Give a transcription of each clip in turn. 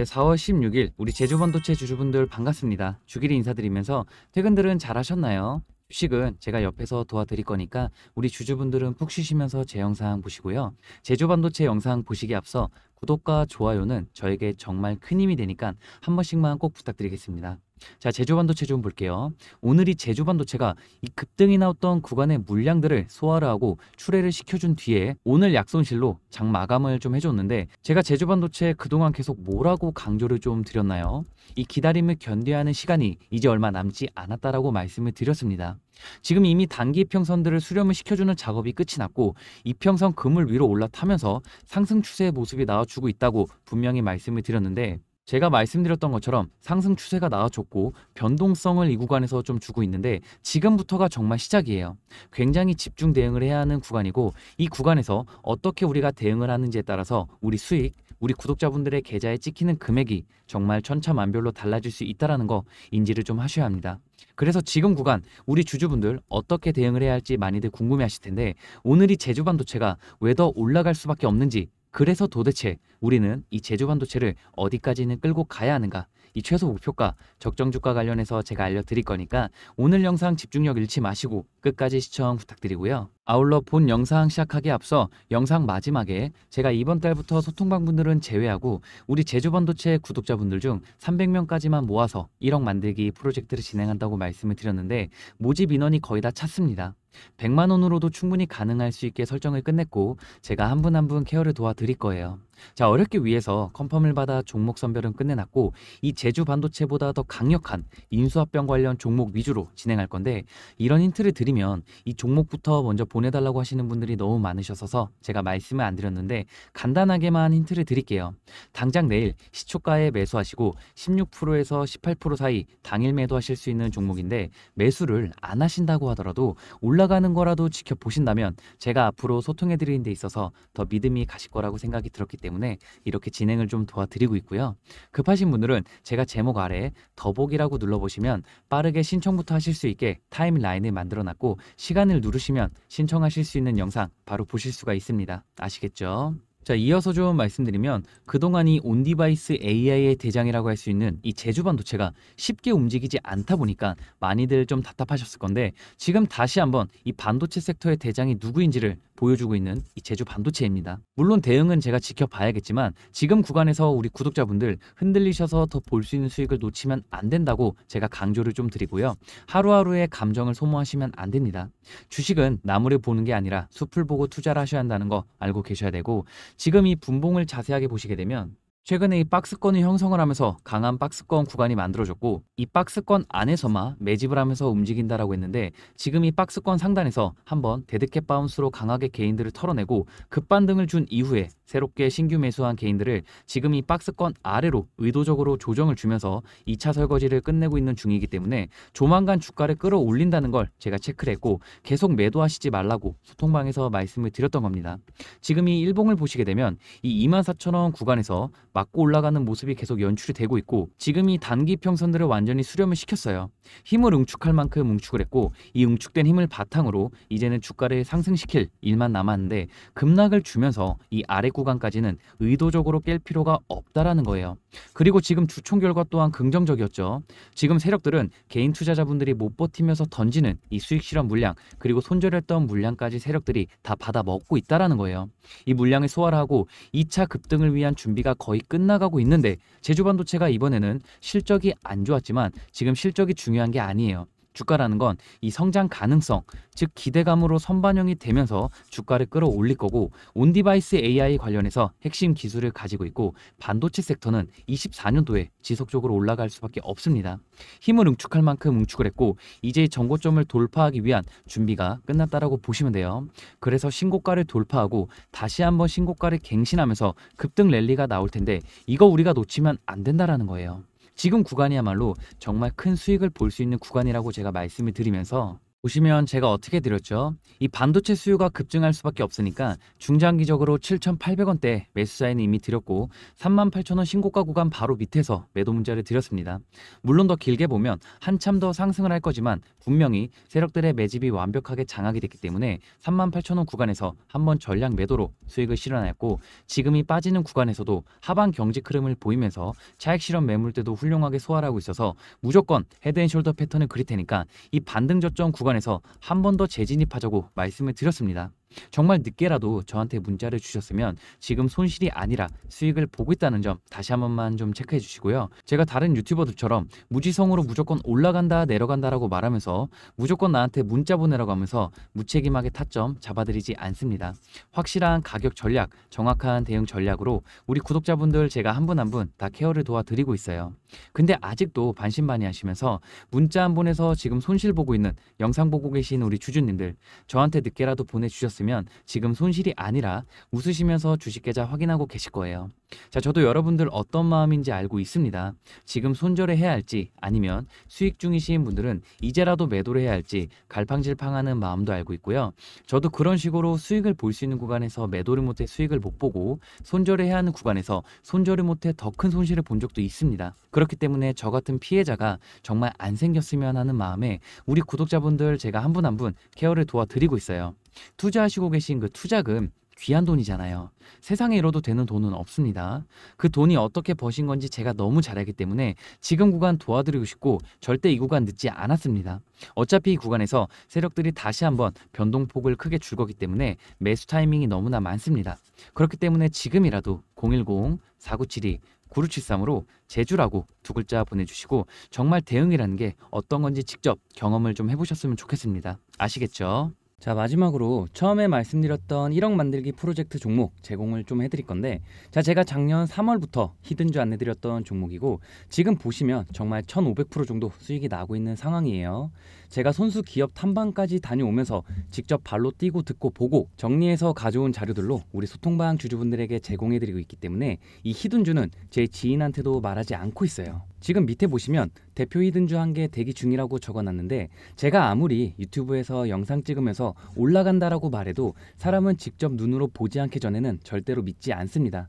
네, 4월 16일 우리 제주반도체 주주분들 반갑습니다. 주길이 인사드리면서 퇴근들은 잘 하셨나요? 휴식은 제가 옆에서 도와드릴 거니까 우리 주주분들은 푹 쉬시면서 제 영상 보시고요. 제주반도체 영상 보시기 앞서 구독과 좋아요는 저에게 정말 큰 힘이 되니까 한 번씩만 꼭 부탁드리겠습니다. 자 제조 반도체 좀 볼게요. 오늘이 제조 반도체가 이 급등이 나왔던 구간의 물량들을 소화를 하고 출회를 시켜준 뒤에 오늘 약손실로 장 마감을 좀 해줬는데 제가 제조 반도체 그동안 계속 뭐라고 강조를 좀 드렸나요? 이 기다림을 견뎌야 하는 시간이 이제 얼마 남지 않았다라고 말씀을 드렸습니다. 지금 이미 단기 평선들을 수렴을 시켜주는 작업이 끝이 났고 이평선 금을 위로 올라타면서 상승 추세의 모습이 나와주고 있다고 분명히 말씀을 드렸는데 제가 말씀드렸던 것처럼 상승 추세가 나와줬고 변동성을 이 구간에서 좀 주고 있는데 지금부터가 정말 시작이에요. 굉장히 집중 대응을 해야 하는 구간이고 이 구간에서 어떻게 우리가 대응을 하는지에 따라서 우리 수익, 우리 구독자분들의 계좌에 찍히는 금액이 정말 천차만별로 달라질 수 있다는 거 인지를 좀 하셔야 합니다. 그래서 지금 구간 우리 주주분들 어떻게 대응을 해야 할지 많이들 궁금해하실 텐데 오늘이 제주반도체가 왜 더 올라갈 수밖에 없는지 그래서 도대체 우리는 이 제조 반도체를 어디까지는 끌고 가야 하는가? 이 최소 목표가 적정 주가 관련해서 제가 알려드릴 거니까 오늘 영상 집중력 잃지 마시고 끝까지 시청 부탁드리고요. 아울러 본 영상 시작하기 앞서 영상 마지막에 제가 이번 달부터 소통방분들은 제외하고 우리 제주반도체 구독자분들 중 300명까지만 모아서 1억 만들기 프로젝트를 진행한다고 말씀을 드렸는데 모집 인원이 거의 다 찼습니다. 100만 원으로도 충분히 가능할 수 있게 설정을 끝냈고 제가 한 분 한분 한분 케어를 도와드릴 거예요. 자어렵게 위해서 컨펌을 받아 종목 선별은 끝내놨고 이 제주 반도체보다 더 강력한 인수합병 관련 종목 위주로 진행할 건데 이런 힌트를 드리면 이 종목부터 먼저 본 보내달라고 하시는 분들이 너무 많으셔서 제가 말씀을 안 드렸는데 간단하게만 힌트를 드릴게요. 당장 내일 시초가에 매수하시고 16%에서 18% 사이 당일 매도하실 수 있는 종목인데 매수를 안 하신다고 하더라도 올라가는 거라도 지켜보신다면 제가 앞으로 소통해드리는 데 있어서 더 믿음이 가실 거라고 생각이 들었기 때문에 이렇게 진행을 좀 도와드리고 있고요. 급하신 분들은 제가 제목 아래 더보기라고 눌러보시면 빠르게 신청부터 하실 수 있게 타임라인을 만들어놨고 시간을 누르시면 신청 신청하실 수 있는 영상 바로 보실 수가 있습니다. 아시겠죠? 자, 이어서 좀 말씀드리면 그동안 이 온디바이스 AI의 대장이라고 할 수 있는 이 제주 반도체가 쉽게 움직이지 않다 보니까 많이들 좀 답답하셨을 건데 지금 다시 한번 이 반도체 섹터의 대장이 누구인지를 보여주고 있는 이 제주 반도체입니다. 물론 대응은 제가 지켜봐야겠지만 지금 구간에서 우리 구독자분들 흔들리셔서 더 볼 수 있는 수익을 놓치면 안 된다고 제가 강조를 좀 드리고요. 하루하루의 감정을 소모하시면 안 됩니다. 주식은 나무를 보는 게 아니라 숲을 보고 투자를 하셔야 한다는 거 알고 계셔야 되고 지금 이 분봉을 자세하게 보시게 되면 최근에 이 박스권을 형성을 하면서 강한 박스권 구간이 만들어졌고 이 박스권 안에서만 매집을 하면서 움직인다라고 했는데 지금 이 박스권 상단에서 한번 데드캣 바운스로 강하게 개인들을 털어내고 급반등을 준 이후에 새롭게 신규 매수한 개인들을 지금 이 박스권 아래로 의도적으로 조정을 주면서 2차 설거지를 끝내고 있는 중이기 때문에 조만간 주가를 끌어올린다는 걸 제가 체크를 했고 계속 매도하시지 말라고 소통방에서 말씀을 드렸던 겁니다. 지금 이 일봉을 보시게 되면 이 24,000원 구간에서 막고 올라가는 모습이 계속 연출이 되고 있고 지금 이 단기 평선들을 완전히 수렴을 시켰어요. 힘을 응축할 만큼 응축을 했고 이 응축된 힘을 바탕으로 이제는 주가를 상승시킬 일만 남았는데 급락을 주면서 이 아래 구간까지는 의도적으로 깰 필요가 없다라는 거예요. 그리고 지금 주총 결과 또한 긍정적이었죠. 지금 세력들은 개인 투자자분들이 못 버티면서 던지는 이 수익 실현 물량 그리고 손절했던 물량까지 세력들이 다 받아 먹고 있다라는 거예요. 이 물량을 소화를 하고 2차 급등을 위한 준비가 거의 끝나가고 있는데 제주반도체가 이번에는 실적이 안 좋았지만 지금 실적이 중요한 게 아니에요. 주가라는 건 이 성장 가능성, 즉 기대감으로 선반영이 되면서 주가를 끌어올릴 거고 온디바이스 AI 관련해서 핵심 기술을 가지고 있고 반도체 섹터는 24년도에 지속적으로 올라갈 수밖에 없습니다. 힘을 응축할 만큼 응축을 했고 이제 정고점을 돌파하기 위한 준비가 끝났다라고 보시면 돼요. 그래서 신고가를 돌파하고 다시 한번 신고가를 갱신하면서 급등 랠리가 나올 텐데 이거 우리가 놓치면 안 된다라는 거예요. 지금 구간이야말로 정말 큰 수익을 볼 수 있는 구간이라고 제가 말씀을 드리면서 보시면 제가 어떻게 드렸죠? 이 반도체 수요가 급증할 수밖에 없으니까 중장기적으로 7,800원대 매수사인는 이미 드렸고 38,000원 신고가 구간 바로 밑에서 매도 문자를 드렸습니다. 물론 더 길게 보면 한참 더 상승을 할 거지만 분명히 세력들의 매집이 완벽하게 장악이 됐기 때문에 38,000원 구간에서 한번 전량 매도로 수익을 실현하였고 지금이 빠지는 구간에서도 하반 경직 흐름을 보이면서 차익 실험 매물 때도 훌륭하게 소화하고 있어서 무조건 헤드앤숄더 패턴을 그릴 테니까 이 반등 저점 구간 관에서한번더 재진입하자고 말씀을 드렸습니다. 정말 늦게라도 저한테 문자를 주셨으면 지금 손실이 아니라 수익을 보고 있다는 점 다시 한 번만 좀 체크해 주시고요. 제가 다른 유튜버들처럼 무지성으로 무조건 올라간다 내려간다라고 말하면서 무조건 나한테 문자 보내라고 하면서 무책임하게 타점 잡아드리지 않습니다. 확실한 가격 전략, 정확한 대응 전략으로 우리 구독자분들 제가 한 분 한 분 다 케어를 도와드리고 있어요. 근데 아직도 반신반의하시면서 문자 한 번에서 지금 손실 보고 있는 영상 보고 계신 우리 주주님들 저한테 늦게라도 보내주셨으면 있으면 지금 손실이 아니라 웃으시면서 주식 계좌 확인하고 계실 거예요. 자, 저도 여러분들 어떤 마음인지 알고 있습니다. 지금 손절을 해야 할지 아니면 수익 중이신 분들은 이제라도 매도를 해야 할지 갈팡질팡하는 마음도 알고 있고요. 저도 그런 식으로 수익을 볼 수 있는 구간에서 매도를 못해 수익을 못 보고 손절을 해야 하는 구간에서 손절을 못해 더 큰 손실을 본 적도 있습니다. 그렇기 때문에 저 같은 피해자가 정말 안 생겼으면 하는 마음에 우리 구독자분들 제가 한 분 한분 한분 케어를 도와드리고 있어요. 투자하시고 계신 그 투자금 귀한 돈이잖아요. 세상에 잃어도 되는 돈은 없습니다. 그 돈이 어떻게 버신 건지 제가 너무 잘 알기 때문에 지금 구간 도와드리고 싶고 절대 이 구간 늦지 않았습니다. 어차피 이 구간에서 세력들이 다시 한번 변동폭을 크게 줄 거기 때문에 매수 타이밍이 너무나 많습니다. 그렇기 때문에 지금이라도 010-4972-9673으로 제주라고 두 글자 보내주시고 정말 대응이라는 게 어떤 건지 직접 경험을 좀 해보셨으면 좋겠습니다. 아시겠죠? 자 마지막으로 처음에 말씀드렸던 1억 만들기 프로젝트 종목 제공을 좀 해드릴 건데 자 제가 작년 3월부터 히든주 안내드렸던 종목이고 지금 보시면 정말 1500% 정도 수익이 나고 있는 상황이에요 제가 손수 기업 탐방까지 다녀오면서 직접 발로 뛰고 듣고 보고 정리해서 가져온 자료들로 우리 소통방 주주분들에게 제공해드리고 있기 때문에 이 히든주는 제 지인한테도 말하지 않고 있어요. 지금 밑에 보시면 대표 히든주 한 개 대기 중이라고 적어놨는데 제가 아무리 유튜브에서 영상 찍으면서 올라간다라고 말해도 사람은 직접 눈으로 보지 않기 전에는 절대로 믿지 않습니다.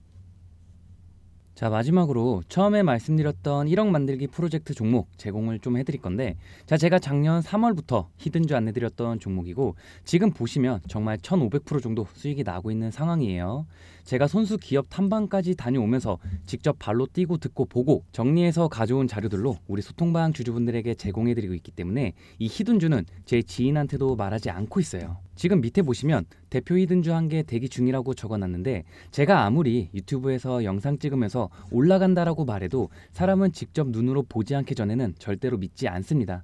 자 마지막으로 처음에 말씀드렸던 1억 만들기 프로젝트 종목 제공을 좀 해드릴 건데 자 제가 작년 3월부터 히든주 안내드렸던 종목이고 지금 보시면 정말 1500% 정도 수익이 나고 있는 상황이에요 제가 손수 기업 탐방까지 다녀오면서 직접 발로 뛰고 듣고 보고 정리해서 가져온 자료들로 우리 소통방 주주분들에게 제공해드리고 있기 때문에 이 히든주는 제 지인한테도 말하지 않고 있어요 지금 밑에 보시면 대표 이든주 한 개 대기 중이라고 적어놨는데 제가 아무리 유튜브에서 영상 찍으면서 올라간다라고 말해도 사람은 직접 눈으로 보지 않기 전에는 절대로 믿지 않습니다.